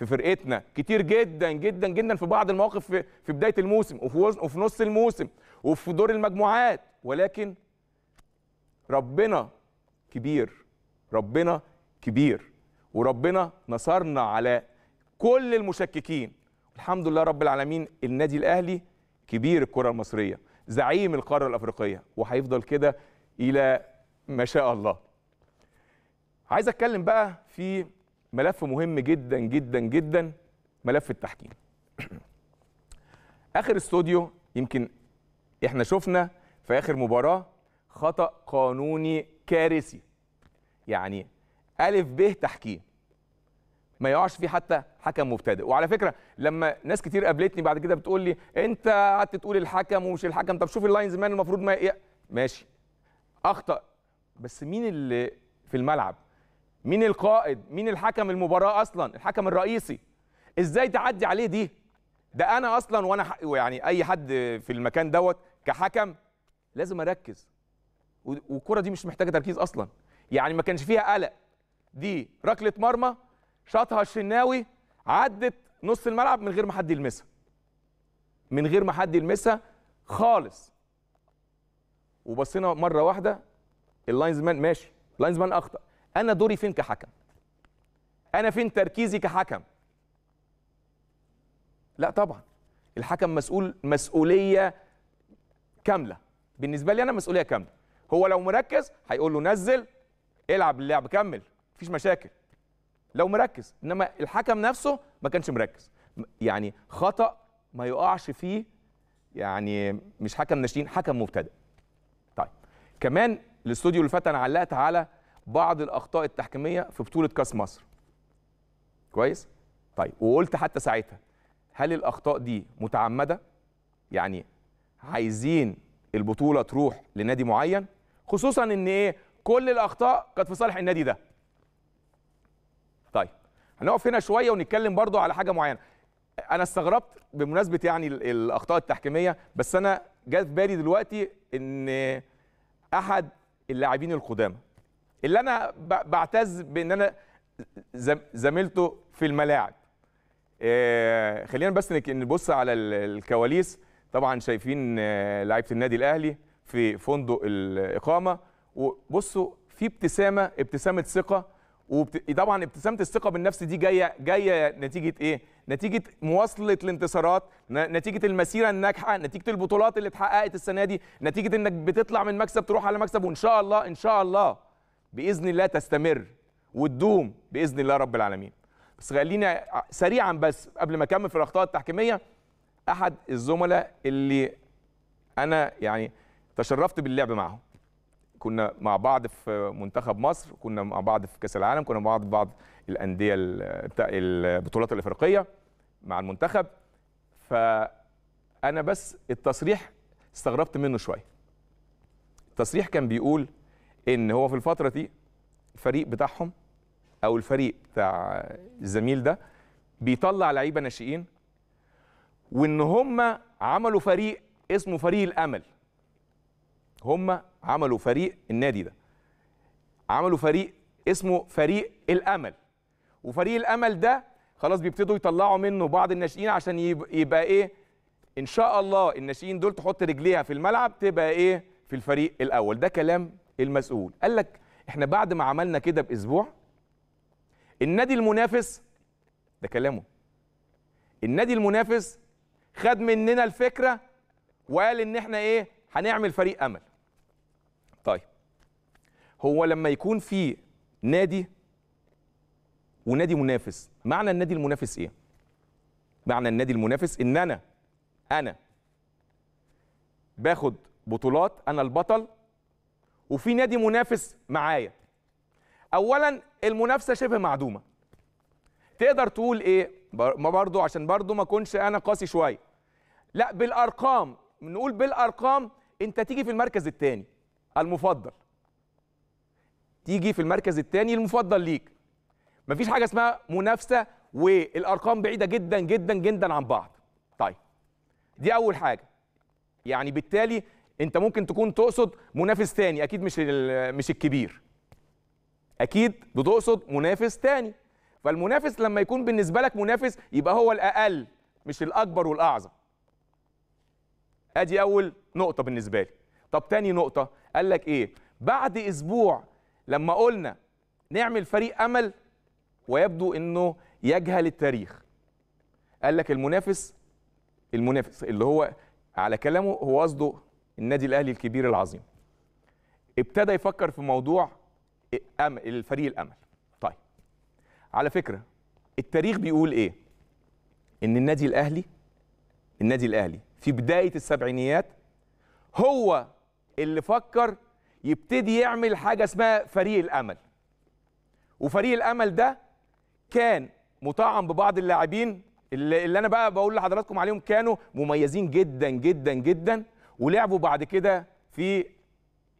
في فرقتنا كتير جدا جدا جدا في بعض المواقف في, في بدايه الموسم وفي, وفي نص الموسم وفي دور المجموعات ولكن ربنا كبير ربنا كبير وربنا نصرنا على كل المشككين الحمد لله رب العالمين النادي الاهلي كبير الكره المصريه زعيم القاره الافريقيه وهيفضل كده الى ما شاء الله عايز اتكلم بقى في ملف مهم جدا جدا جدا ملف التحكيم اخر استوديو يمكن احنا شفنا في اخر مباراه خطا قانوني كارثي يعني الف ب تحكيم ما يقعش فيه حتى حكم مبتدئ وعلى فكره لما ناس كتير قابلتني بعد كده بتقول لي انت قعدت تقول الحكم ومش الحكم طب شوف اللاينز مان المفروض ما ي... ماشي اخطا بس مين اللي في الملعب مين القائد مين الحكم المباراه اصلا الحكم الرئيسي ازاي تعدي عليه دي ده انا اصلا وانا يعني اي حد في المكان دوت كحكم لازم اركز والكره دي مش محتاجه تركيز اصلا يعني ما كانش فيها قلق دي ركله مرمى شاطها الشناوي عدت نص الملعب من غير ما حد يلمسها من غير ما حد يلمسها خالص وبصينا مره واحده اللاينز مان ماشي اللاينز مان اخطا انا دوري فين كحكم انا فين تركيزي كحكم لا طبعا الحكم مسؤول مسؤوليه كامله بالنسبه لي انا مسؤوليه كامله هو لو مركز هيقول له نزل العب اللعب كمل مفيش مشاكل لو مركز انما الحكم نفسه ما كانش مركز يعني خطا ما يقعش فيه يعني مش حكم ناشئين حكم مبتدئ طيب كمان الاستوديو اللي فات انا علقت على بعض الاخطاء التحكيميه في بطوله كاس مصر كويس طيب وقلت حتى ساعتها هل الاخطاء دي متعمده يعني عايزين البطوله تروح لنادي معين خصوصا ان ايه كل الاخطاء كانت في صالح النادي ده طيب هنقف هنا شويه ونتكلم برضو على حاجه معينه انا استغربت بمناسبه يعني الاخطاء التحكيميه بس انا جاء في بالي دلوقتي ان احد اللاعبين القدامى اللي انا بعتز بان انا زميلته في الملاعب آه، خلينا بس نبص على الكواليس طبعا شايفين آه، لعيبه النادي الاهلي في فندق الاقامه وبصوا في ابتسامه ابتسامه ثقه وطبعا ابتسامه الثقه بالنفس دي جايه جايه نتيجه ايه؟ نتيجه مواصله الانتصارات، نتيجه المسيره الناجحه، نتيجه البطولات اللي اتحققت السنه دي، نتيجه انك بتطلع من مكسب تروح على مكسب وان شاء الله ان شاء الله باذن الله تستمر وتدوم باذن الله رب العالمين بس خلينا سريعا بس قبل ما اكمل في الاخطاء التحكيميه احد الزملاء اللي انا يعني تشرفت باللعب معهم كنا مع بعض في منتخب مصر كنا مع بعض في كاس العالم كنا مع بعض في بعض الانديه بتاع البطولات الافريقيه مع المنتخب فانا بس التصريح استغربت منه شويه التصريح كان بيقول ان هو في الفتره دي الفريق بتاعهم او الفريق بتاع الزميل ده بيطلع لعيبه ناشئين وان هم عملوا فريق اسمه فريق الامل هم عملوا فريق النادي ده عملوا فريق اسمه فريق الامل وفريق الامل ده خلاص بيبتدوا يطلعوا منه بعض الناشئين عشان يبقى ايه ان شاء الله الناشئين دول تحط رجليها في الملعب تبقى ايه في الفريق الاول ده كلام المسؤول قال لك احنا بعد ما عملنا كده باسبوع النادي المنافس ده كلامه النادي المنافس خد مننا الفكره وقال ان احنا ايه هنعمل فريق امل طيب هو لما يكون في نادي ونادي منافس معنى النادي المنافس ايه معنى النادي المنافس ان انا انا باخد بطولات انا البطل وفي نادي منافس معايا اولا المنافسه شبه معدومه تقدر تقول ايه ما برضو عشان برضو ما اكونش انا قاسي شويه لا بالارقام نقول بالارقام انت تيجي في المركز الثاني المفضل تيجي في المركز الثاني المفضل ليك مفيش حاجه اسمها منافسه والارقام بعيده جدا جدا جدا عن بعض طيب دي اول حاجه يعني بالتالي انت ممكن تكون تقصد منافس تاني اكيد مش مش الكبير اكيد بتقصد منافس تاني فالمنافس لما يكون بالنسبه لك منافس يبقى هو الاقل مش الاكبر والاعظم ادي اول نقطه بالنسبه لي طب تاني نقطه قال لك ايه بعد اسبوع لما قلنا نعمل فريق امل ويبدو انه يجهل التاريخ قال لك المنافس المنافس اللي هو على كلامه هو قصده النادي الاهلي الكبير العظيم ابتدى يفكر في موضوع الفريق الامل طيب على فكره التاريخ بيقول ايه ان النادي الاهلي النادي الاهلي في بدايه السبعينيات هو اللي فكر يبتدي يعمل حاجه اسمها فريق الامل وفريق الامل ده كان مطعم ببعض اللاعبين اللي, اللي انا بقى بقول لحضراتكم عليهم كانوا مميزين جدا جدا جدا ولعبوا بعد كده في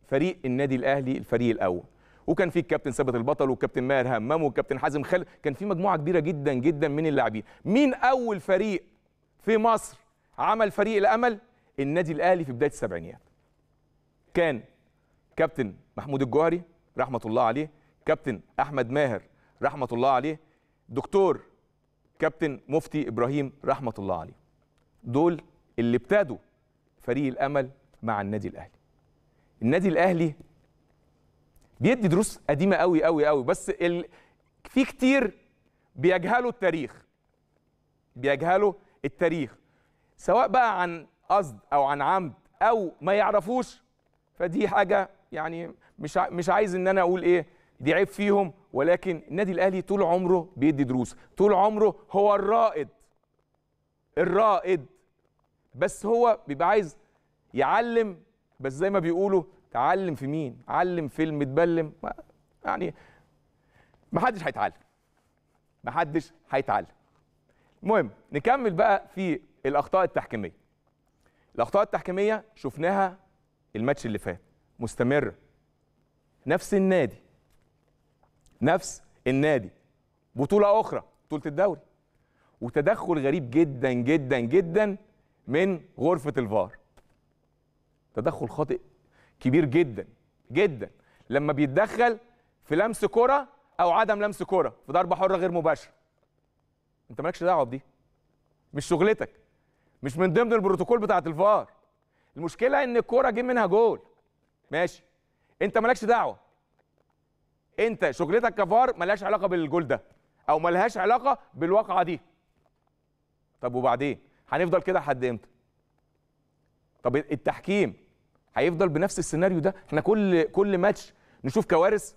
فريق النادي الاهلي الفريق الاول وكان في الكابتن ثابت البطل والكابتن ماهر همام والكابتن حازم خالد كان في مجموعه كبيره جدا جدا من اللاعبين مين اول فريق في مصر عمل فريق الامل النادي الاهلي في بدايه السبعينيات كان كابتن محمود الجوهري رحمه الله عليه كابتن احمد ماهر رحمه الله عليه دكتور كابتن مفتي ابراهيم رحمه الله عليه دول اللي ابتدوا فريق الامل مع النادي الاهلي النادي الاهلي بيدي دروس قديمه قوي قوي قوي بس ال... في كتير بيجهلوا التاريخ بيجهلوا التاريخ سواء بقى عن قصد او عن عمد او ما يعرفوش فدي حاجه يعني مش ع... مش عايز ان انا اقول ايه دي عيب فيهم ولكن النادي الاهلي طول عمره بيدي دروس طول عمره هو الرائد الرائد بس هو بيبقى عايز يعلم بس زي ما بيقولوا تعلم في مين علم في المتبلم يعني محدش هيتعلم محدش هيتعلم المهم نكمل بقى في الاخطاء التحكيميه الاخطاء التحكيميه شفناها الماتش اللي فات مستمره نفس النادي نفس النادي بطوله اخرى بطوله الدوري وتدخل غريب جدا جدا جدا من غرفه الفار تدخل خاطئ كبير جدا جدا لما بيتدخل في لمس كره او عدم لمس كره في ضربه حره غير مباشره انت مالكش دعوه بدي مش شغلتك مش من ضمن البروتوكول بتاعه الفار المشكله ان الكوره جه منها جول ماشي انت مالكش دعوه انت شغلتك كفار مالهاش علاقه بالجول ده او مالهاش علاقه بالواقعه دي طب وبعدين هنفضل كده لحد امتى طب التحكيم هيفضل بنفس السيناريو ده احنا كل كل ماتش نشوف كوارث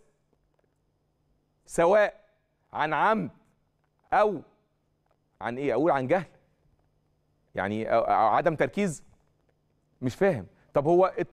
سواء عن عمد او عن ايه اقول عن جهل يعني عدم تركيز مش فاهم طب هو